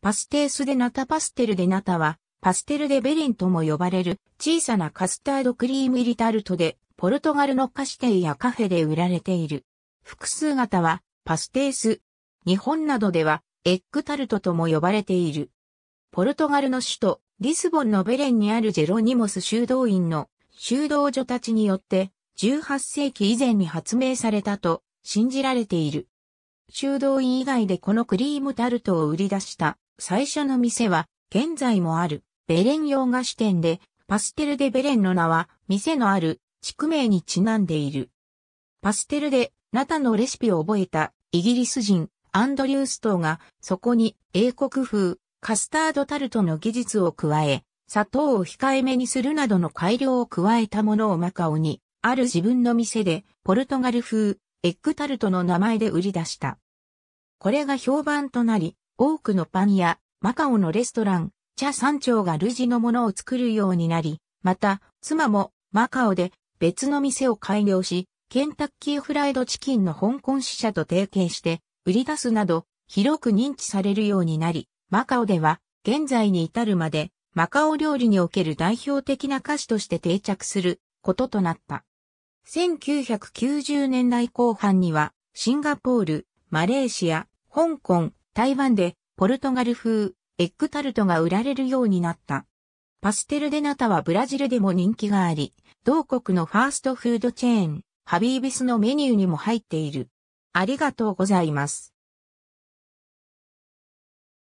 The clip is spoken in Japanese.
パステースでナタパステルでナタは、パステルでベリンとも呼ばれる小さなカスタードクリーム入りタルトで、ポルトガルの菓子店やカフェで売られている。複数型は、パステース。日本などでは、エッグタルトとも呼ばれている。ポルトガルの首都、リスボンのベレンにあるジェロニモス修道院の修道女たちによって、18世紀以前に発明されたと信じられている。修道院以外でこのクリームタルトを売り出した最初の店は、現在もある、ベレン洋菓子店で、パステルでベレンの名は、店のある、地区名にちなんでいる。パステルで、ナタのレシピを覚えた、イギリス人、アンドリューストーが、そこに、英国風、カスタードタルトの技術を加え、砂糖を控えめにするなどの改良を加えたものをマカオに、ある自分の店で、ポルトガル風、エッグタルトの名前で売り出した。これが評判となり、多くのパンやマカオのレストラン、茶山頂が類似のものを作るようになり、また、妻もマカオで別の店を開業し、ケンタッキーフライドチキンの香港支社と提携して売り出すなど広く認知されるようになり、マカオでは現在に至るまでマカオ料理における代表的な菓子として定着することとなった。1990年代後半にはシンガポール、マレーシア、香港、台湾でポルトガル風、エッグタルトが売られるようになった。パステルデナタはブラジルでも人気があり、同国のファーストフードチェーン、ハビービスのメニューにも入っている。ありがとうございます。